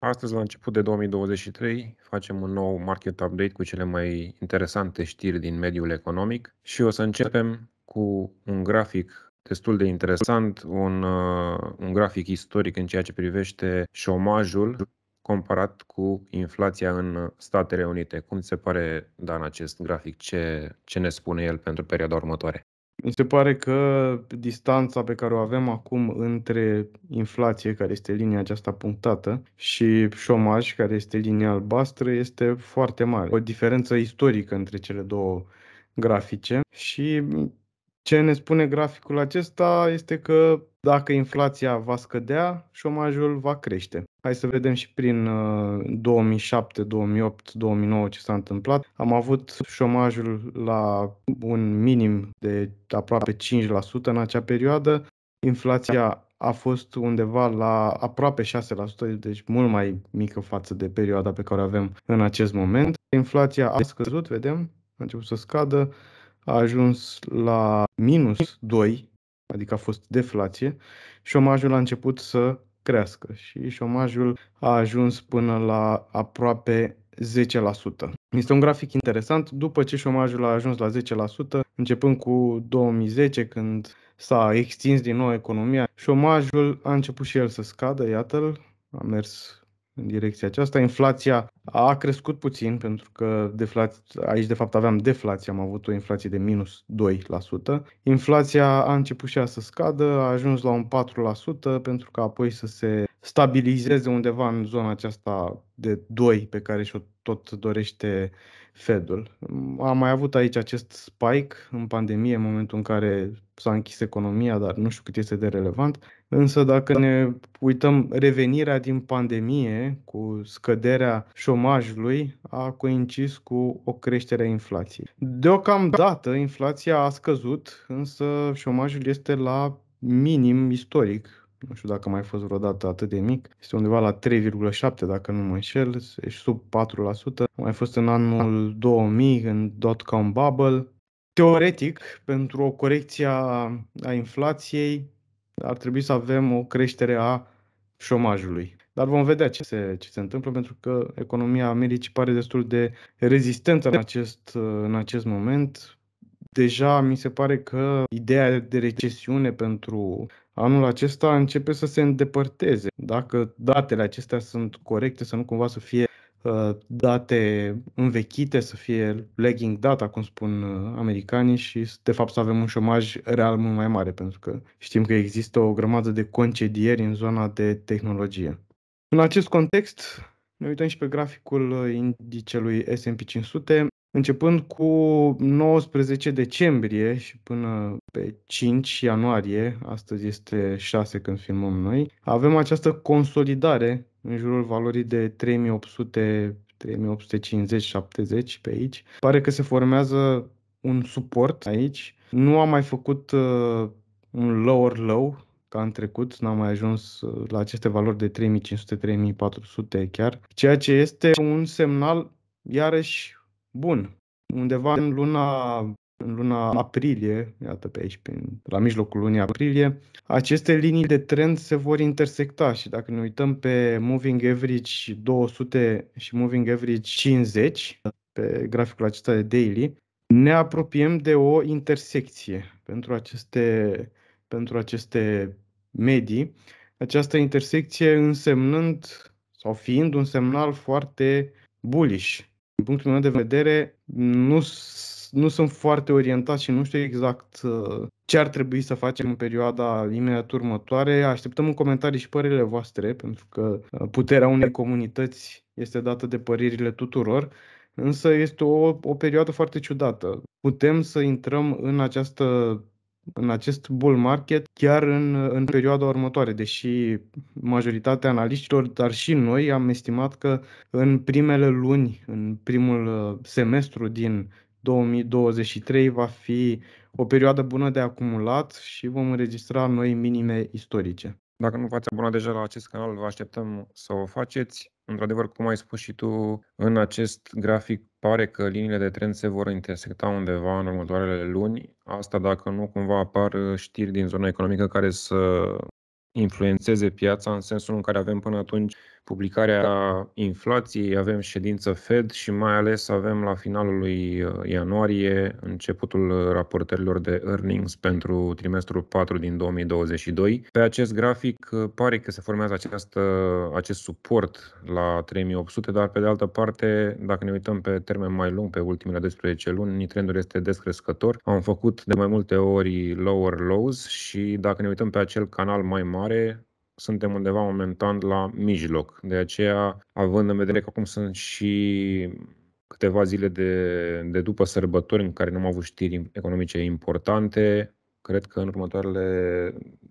Astăzi, la început de 2023, facem un nou market update cu cele mai interesante știri din mediul economic și o să începem cu un grafic destul de interesant, un, uh, un grafic istoric în ceea ce privește șomajul comparat cu inflația în Statele Unite. Cum se pare, Dan, acest grafic? Ce, ce ne spune el pentru perioada următoare? Mi se pare că distanța pe care o avem acum între inflație, care este linia aceasta punctată, și șomaj, care este linia albastră, este foarte mare. O diferență istorică între cele două grafice și ce ne spune graficul acesta este că dacă inflația va scădea, șomajul va crește. Hai să vedem și prin 2007, 2008, 2009 ce s-a întâmplat. Am avut șomajul la un minim de aproape 5% în acea perioadă. Inflația a fost undeva la aproape 6%, deci mult mai mică față de perioada pe care o avem în acest moment. Inflația a scăzut, vedem, a început să scadă, a ajuns la minus 2, adică a fost deflație. Șomajul a început să crească și șomajul a ajuns până la aproape 10%. Este un grafic interesant. După ce șomajul a ajuns la 10%, începând cu 2010, când s-a extins din nou economia, șomajul a început și el să scadă, iată-l, a mers în direcția aceasta. Inflația a crescut puțin pentru că deflaț- aici de fapt aveam deflație, am avut o inflație de minus 2%. Inflația a început și ea să scadă, a ajuns la un 4% pentru că apoi să se stabilizeze undeva în zona aceasta de 2 pe care și-o tot dorește Fedul. Am mai avut aici acest spike în pandemie, în momentul în care s-a închis economia, dar nu știu cât este de relevant. Însă dacă ne uităm revenirea din pandemie cu scăderea și o șomajului a coincis cu o creștere a inflației. Deocamdată inflația a scăzut, însă șomajul este la minim istoric. Nu știu dacă mai a fost vreodată atât de mic. Este undeva la 3,7 dacă nu mă înșel, ești sub 4%. A mai fost în anul 2000 în dot-com bubble. Teoretic, pentru o corecție a inflației ar trebui să avem o creștere a șomajului. Dar vom vedea ce se, ce se întâmplă, pentru că economia Americii pare destul de rezistentă în acest, în acest moment. Deja mi se pare că ideea de recesiune pentru anul acesta începe să se îndepărteze. Dacă datele acestea sunt corecte, să nu cumva să fie ă, date învechite, să fie lagging data, cum spun ă, americanii, și de fapt să avem un șomaj real mult mai mare, pentru că știm că există o grămadă de concedieri în zona de tehnologie. În acest context, ne uităm și pe graficul uh, indicelui S&P 500, începând cu 19 decembrie și până pe 5 ianuarie, astăzi este 6 când filmăm noi, avem această consolidare în jurul valorii de 3800 3850-70 pe aici. Pare că se formează un suport aici. Nu a mai făcut uh, un lower low, ca în trecut, n-am mai ajuns uh, la aceste valori de 3500-3400 chiar, ceea ce este un semnal iarăși bun. Undeva în luna, în luna aprilie, iată pe aici, prin, la mijlocul lunii aprilie, aceste linii de trend se vor intersecta și dacă ne uităm pe Moving Average 200 și Moving Average 50, pe graficul acesta de daily, ne apropiem de o intersecție pentru aceste pentru aceste medii, această intersecție însemnând sau fiind un semnal foarte bullish. Din punctul meu de vedere, nu, nu sunt foarte orientat și nu știu exact uh, ce ar trebui să facem în perioada imediat următoare. Așteptăm în comentarii și părerile voastre, pentru că uh, puterea unei comunități este dată de părerile tuturor. Însă este o, o perioadă foarte ciudată. Putem să intrăm în această în acest bull market chiar în, în perioada următoare, deși majoritatea analiștilor, dar și noi am estimat că în primele luni, în primul uh, semestru din 2023 va fi o perioadă bună de acumulat și vom înregistra noi minime istorice. Dacă nu v-ați abonat deja la acest canal, vă așteptăm să o faceți. Într-adevăr, cum ai spus și tu, în acest grafic pare că liniile de trend se vor intersecta undeva în următoarele luni. Asta dacă nu cumva apar știri din zona economică care să influențeze piața în sensul în care avem până atunci publicarea da. inflației, avem ședință Fed și mai ales avem la finalul lui uh, ianuarie începutul uh, raportărilor de earnings pentru trimestrul 4 din 2022. Pe acest grafic uh, pare că se formează această, acest suport la 3800, dar pe de altă parte, dacă ne uităm pe termen mai lung, pe ultimele 12 luni, trendul este descrescător. Am făcut de mai multe ori lower lows și dacă ne uităm pe acel canal mai mare, mare, suntem undeva momentan la mijloc. De aceea, având în vedere că acum sunt și câteva zile de, de după sărbători în care nu am avut știri economice importante, cred că în următoarele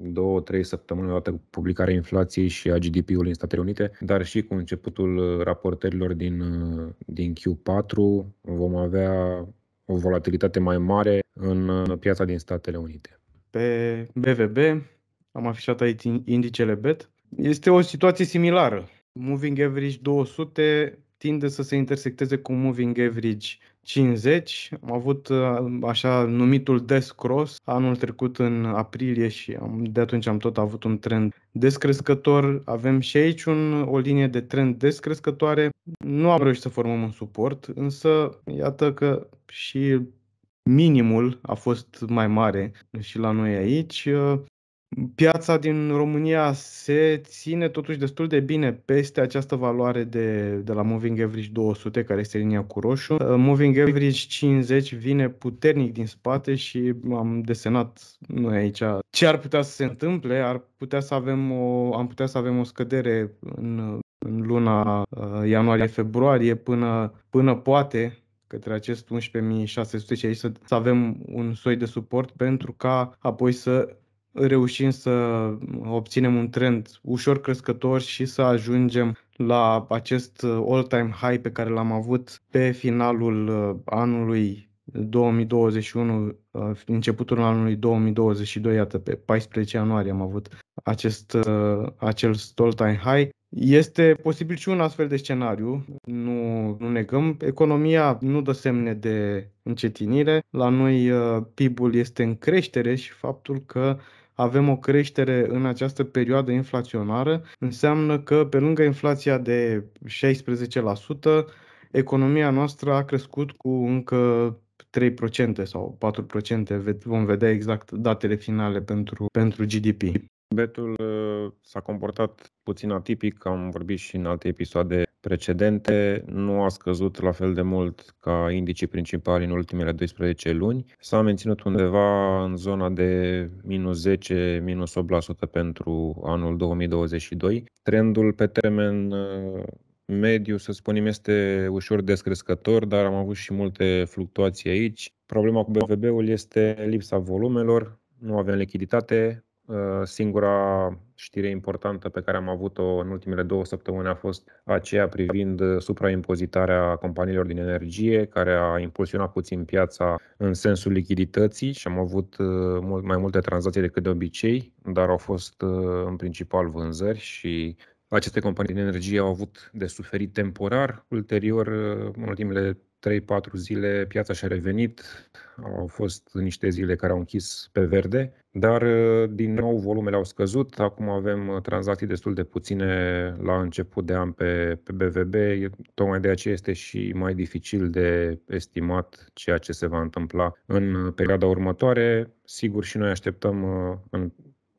două, trei săptămâni, odată cu publicarea inflației și a GDP-ului în Statele Unite, dar și cu începutul raportărilor din, din Q4, vom avea o volatilitate mai mare în piața din Statele Unite. Pe BVB am afișat aici indicele BET, este o situație similară. Moving Average 200 tinde să se intersecteze cu Moving Average 50. Am avut uh, așa numitul Cross anul trecut în aprilie și am, de atunci am tot avut un trend descrescător. Avem și aici un, o linie de trend descrescătoare. Nu am reușit să formăm un suport, însă iată că și minimul a fost mai mare și la noi aici piața din România se ține totuși destul de bine peste această valoare de, de la Moving Average 200, care este linia cu roșu. Uh, Moving Average 50 vine puternic din spate și am desenat noi aici ce ar putea să se întâmple. Ar putea să avem o, am putea să avem o scădere în, în luna uh, ianuarie-februarie până, până poate către acest 11.600 și aici să, să avem un soi de suport pentru ca apoi să reușim să obținem un trend ușor crescător și să ajungem la acest uh, all-time high pe care l-am avut pe finalul uh, anului 2021, uh, începutul anului 2022, iată, pe 14 ianuarie am avut acest, acel all-time high. Este posibil și un astfel de scenariu, nu, nu negăm. Economia nu dă semne de încetinire. La noi PIB-ul este în creștere și faptul că avem o creștere în această perioadă inflaționară, înseamnă că pe lângă inflația de 16%, economia noastră a crescut cu încă 3% sau 4%, vom vedea exact datele finale pentru, pentru GDP. Betul uh, s-a comportat puțin atipic, am vorbit și în alte episoade precedente nu a scăzut la fel de mult ca indicii principali în ultimele 12 luni. S-a menținut undeva în zona de minus 10, minus 8% pentru anul 2022. Trendul pe termen uh, mediu, să spunem, este ușor descrescător, dar am avut și multe fluctuații aici. Problema cu BVB-ul este lipsa volumelor, nu avem lichiditate, uh, singura știre importantă pe care am avut-o în ultimele două săptămâni a fost aceea privind uh, supraimpozitarea companiilor din energie, care a impulsionat puțin piața în sensul lichidității și am avut uh, mult mai multe tranzacții decât de obicei, dar au fost uh, în principal vânzări și aceste companii de energie au avut de suferit temporar. Ulterior, în ultimele 3-4 zile piața și-a revenit, au fost niște zile care au închis pe verde, dar uh, din nou volumele au scăzut, acum avem uh, tranzacții destul de puține la început de an pe, pe BVB, tocmai de aceea este și mai dificil de estimat ceea ce se va întâmpla în uh, perioada următoare. Sigur și noi așteptăm în,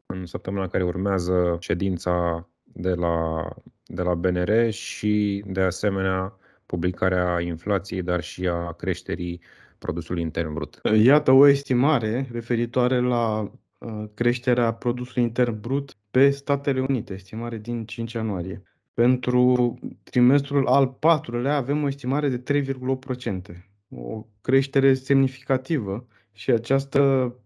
în săptămâna care urmează ședința de la, de la BNR și de asemenea publicarea inflației, dar și a creșterii produsului intern brut. Iată o estimare referitoare la uh, creșterea produsului intern brut pe Statele Unite, estimare din 5 ianuarie. Pentru trimestrul al patrulea avem o estimare de 3,8%, o creștere semnificativă și această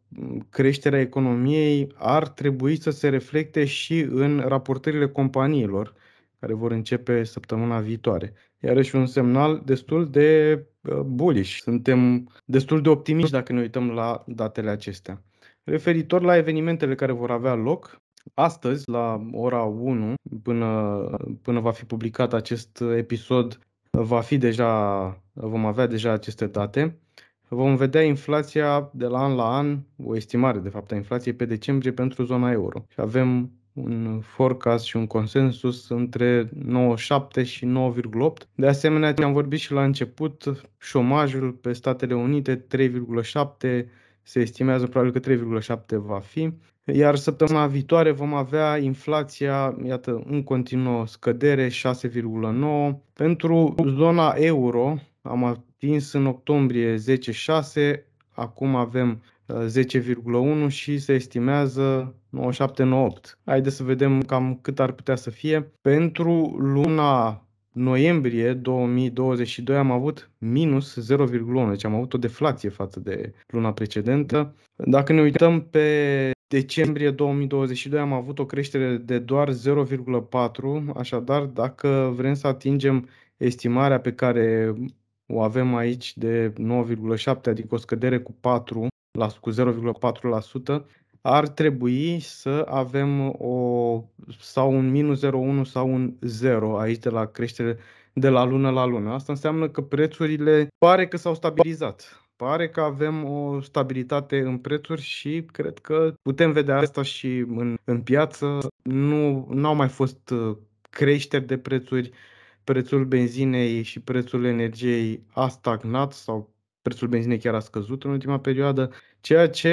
mm, creșterea economiei ar trebui să se reflecte și în raportările companiilor care vor începe săptămâna viitoare iarăși un semnal destul de uh, bullish. Suntem destul de optimiști dacă ne uităm la datele acestea. Referitor la evenimentele care vor avea loc, astăzi, la ora 1, până, până va fi publicat acest episod, va fi deja, vom avea deja aceste date. Vom vedea inflația de la an la an, o estimare de fapt a inflației pe decembrie pentru zona euro. Și avem un forecast și un consensus între 9,7 și 9,8. De asemenea, am vorbit și la început, șomajul pe Statele Unite 3,7, se estimează probabil că 3,7 va fi. Iar săptămâna viitoare vom avea inflația, iată, în continuă scădere, 6,9. Pentru zona euro am atins în octombrie 10,6, acum avem 10,1 și se estimează 9798. Haideți să vedem cam cât ar putea să fie. Pentru luna noiembrie 2022 am avut minus 0,1, deci am avut o deflație față de luna precedentă. Dacă ne uităm pe decembrie 2022 am avut o creștere de doar 0,4, așadar dacă vrem să atingem estimarea pe care o avem aici de 9,7, adică o scădere cu 4 cu 0,4%, ar trebui să avem o, sau un minus 0,1 sau un 0 aici de la creștere de la lună la lună. Asta înseamnă că prețurile pare că s-au stabilizat. Pare că avem o stabilitate în prețuri și cred că putem vedea asta și în, în piață. Nu au mai fost uh, creșteri de prețuri prețul benzinei și prețul energiei a stagnat sau prețul benzinei chiar a scăzut în ultima perioadă, ceea ce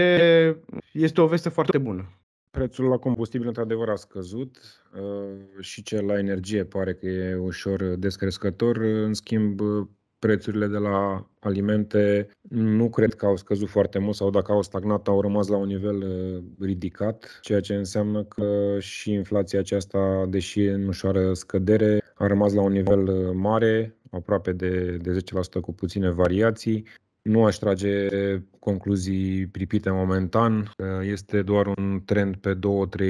este o veste foarte bună. Prețul la combustibil într-adevăr a scăzut uh, și cel la energie pare că e ușor descrescător. În schimb, uh, prețurile de la alimente nu cred că au scăzut foarte mult sau dacă au stagnat au rămas la un nivel uh, ridicat, ceea ce înseamnă că și inflația aceasta, deși în ușoară scădere, a rămas la un nivel mare, aproape de, de 10% cu puține variații. Nu aș trage concluzii pripite momentan. Este doar un trend pe 2-3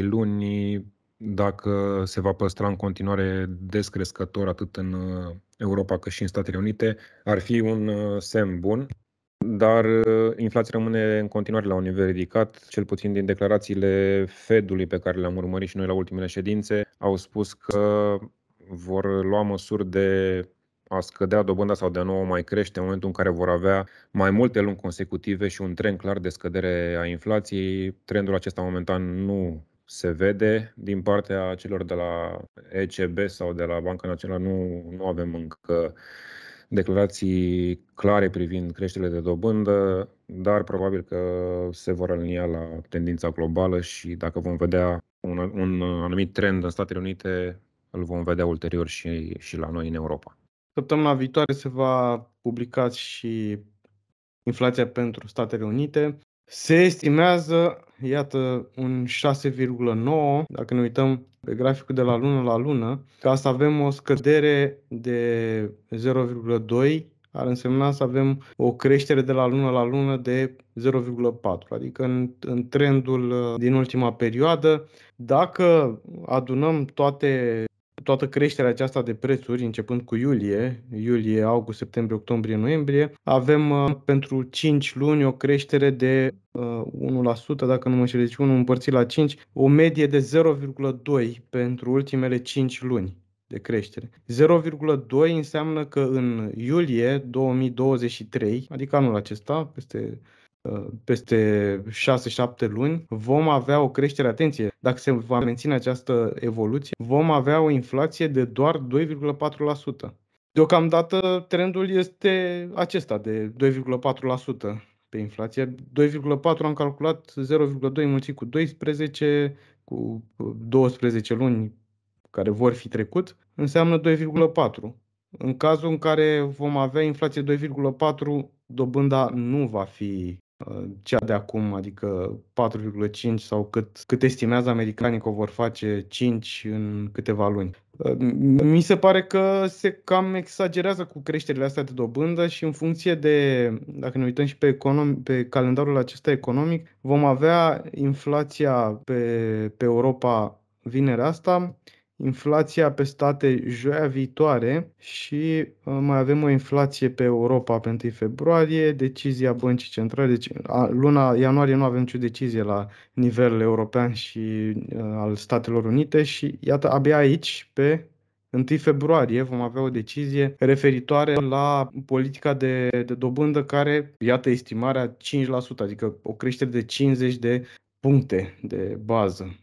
luni. Dacă se va păstra în continuare descrescător atât în uh, Europa cât și în Statele Unite, ar fi un uh, semn bun dar uh, inflația rămâne în continuare la un nivel ridicat, cel puțin din declarațiile Fedului pe care le-am urmărit și noi la ultimele ședințe, au spus că vor lua măsuri de a scădea dobânda sau de a nu o mai crește în momentul în care vor avea mai multe luni consecutive și un trend clar de scădere a inflației. Trendul acesta momentan nu se vede din partea celor de la ECB sau de la Banca Națională. Nu, nu avem încă declarații clare privind creșterile de dobândă, dar probabil că se vor alinia la tendința globală și dacă vom vedea un, un anumit trend în Statele Unite, îl vom vedea ulterior și, și la noi în Europa. Săptămâna viitoare se va publica și inflația pentru Statele Unite. Se estimează, iată, un 6,9, dacă ne uităm pe graficul de la lună la lună, ca să avem o scădere de 0,2 ar însemna să avem o creștere de la lună la lună de 0,4, adică în, în trendul din ultima perioadă. Dacă adunăm toate toată creșterea aceasta de prețuri, începând cu iulie, iulie, august, septembrie, octombrie, noiembrie, avem uh, pentru 5 luni o creștere de 1%, uh, dacă nu mă știu, deci 1 împărțit la 5, o medie de 0,2 pentru ultimele 5 luni de creștere. 0,2 înseamnă că în iulie 2023, adică anul acesta, peste peste 6-7 luni, vom avea o creștere, atenție, dacă se va menține această evoluție, vom avea o inflație de doar 2,4%. Deocamdată trendul este acesta de 2,4% pe inflație. 2,4 am calculat 0,2 mulțit cu 12, cu 12 luni care vor fi trecut, înseamnă 2,4. În cazul în care vom avea inflație 2,4, dobânda nu va fi cea de acum, adică 4,5 sau cât, cât estimează americanii că o vor face 5 în câteva luni. Mi se pare că se cam exagerează cu creșterile astea de dobândă și în funcție de, dacă ne uităm și pe, econom, pe calendarul acesta economic, vom avea inflația pe, pe Europa vinerea asta inflația pe state joia viitoare și uh, mai avem o inflație pe Europa pe 1 februarie, decizia băncii centrale, deci luna ianuarie nu avem nicio decizie la nivel european și uh, al Statelor Unite și iată abia aici pe 1 februarie vom avea o decizie referitoare la politica de, de dobândă care, iată, estimarea 5%, adică o creștere de 50 de puncte de bază.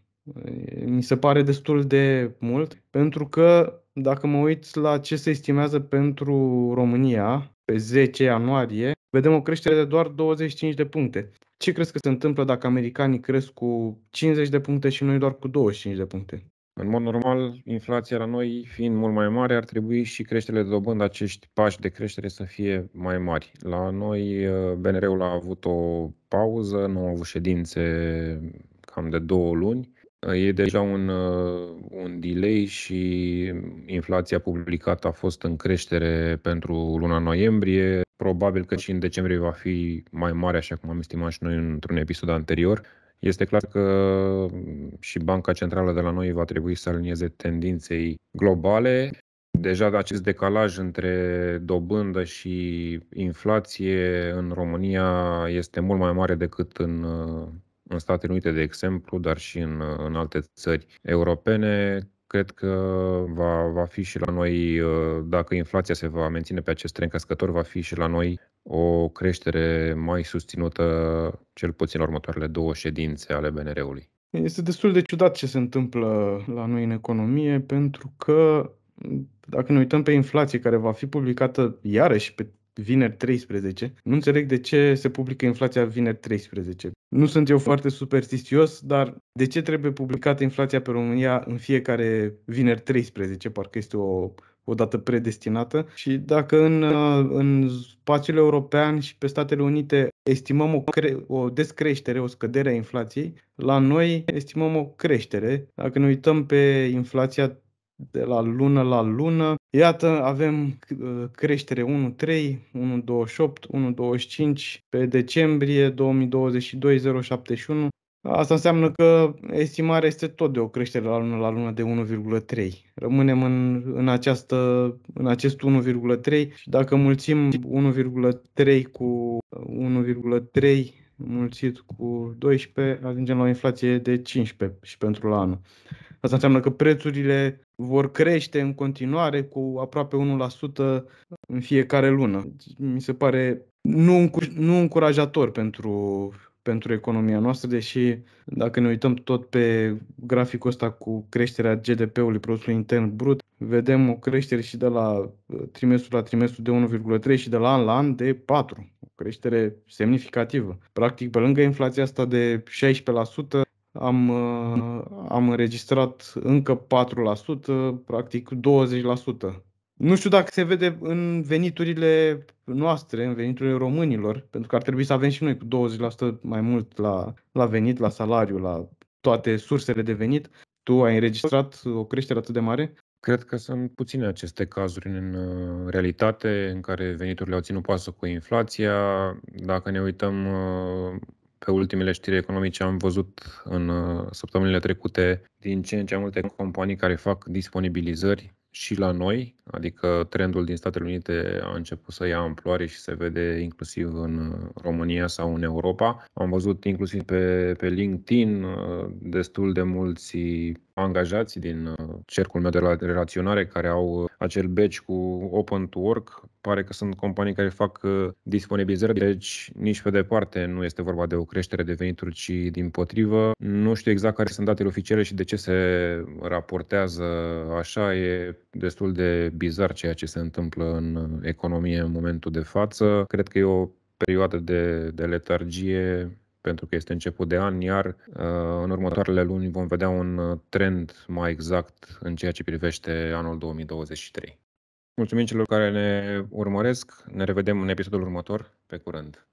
Mi se pare destul de mult, pentru că dacă mă uit la ce se estimează pentru România pe 10 ianuarie, vedem o creștere de doar 25 de puncte. Ce crezi că se întâmplă dacă americanii cresc cu 50 de puncte și noi doar cu 25 de puncte? În mod normal, inflația la noi fiind mult mai mare, ar trebui și creșterile de dobândă, acești pași de creștere să fie mai mari. La noi, uh, BNR-ul a avut o pauză, nu au avut ședințe cam de două luni Uh, e deja un, uh, un delay și inflația publicată a fost în creștere pentru luna noiembrie. Probabil că și în decembrie va fi mai mare, așa cum am estimat și noi într-un episod anterior. Este clar că uh, și Banca Centrală de la noi va trebui să alinieze tendinței globale. Deja de acest decalaj între dobândă și inflație în România este mult mai mare decât în în Statele Unite, de exemplu, dar și în, în alte țări europene, cred că va, va fi și la noi, dacă inflația se va menține pe acest tren cascător, va fi și la noi o creștere mai susținută, cel puțin următoarele două ședințe ale BNR-ului. Este destul de ciudat ce se întâmplă la noi în economie, pentru că dacă ne uităm pe inflație care va fi publicată iarăși pe vineri 13. Nu înțeleg de ce se publică inflația vineri 13. Nu sunt eu foarte superstițios, dar de ce trebuie publicată inflația pe România în fiecare vineri 13? Parcă este o o dată predestinată și dacă în, în spațiul european și pe Statele Unite estimăm o, cre- o descreștere, o scădere a inflației, la noi estimăm o creștere. Dacă ne uităm pe inflația de la lună la lună. Iată, avem uh, creștere 1.3, 1.28, 1.25 pe decembrie 2022 0.71. Asta înseamnă că estimarea este tot de o creștere la lună la lună de 1,3. Rămânem în, în, această, în acest 1,3 și dacă mulțim 1,3 cu 1,3 uh, mulțit cu 12, ajungem la o inflație de 15 și pentru la anul. Asta înseamnă că prețurile vor crește în continuare cu aproape 1% în fiecare lună. Mi se pare nu, nu încurajator pentru, pentru economia noastră, deși dacă ne uităm tot pe graficul ăsta cu creșterea GDP-ului, produsului intern brut, vedem o creștere și de la uh, trimestru la trimestru de 1,3 și de la an la an de 4. O creștere semnificativă. Practic, pe lângă inflația asta de 16%, am, uh, am înregistrat încă 4%, practic 20%. Nu știu dacă se vede în veniturile noastre, în veniturile românilor, pentru că ar trebui să avem și noi cu 20% mai mult la, la venit, la salariu, la toate sursele de venit. Tu ai înregistrat o creștere atât de mare? Cred că sunt puține aceste cazuri în uh, realitate în care veniturile au ținut pasă cu inflația. Dacă ne uităm uh, că ultimele știri economice am văzut în uh, săptămânile trecute din ce în ce multe companii care fac disponibilizări și la noi, adică trendul din Statele Unite a început să ia amploare și se vede inclusiv în uh, România sau în Europa. Am văzut inclusiv pe, pe LinkedIn uh, destul de mulți angajați din cercul meu de relaționare care au acel badge cu Open to Work pare că sunt companii care fac uh, disponibilizări, deci nici pe departe nu este vorba de o creștere de venituri, ci din potrivă. Nu știu exact care sunt datele oficiale și de ce se raportează așa. E destul de bizar ceea ce se întâmplă în economie în momentul de față. Cred că e o perioadă de, de letargie pentru că este început de an, iar uh, în următoarele luni vom vedea un trend mai exact în ceea ce privește anul 2023. Mulțumim celor care ne urmăresc. Ne revedem în episodul următor. Pe curând!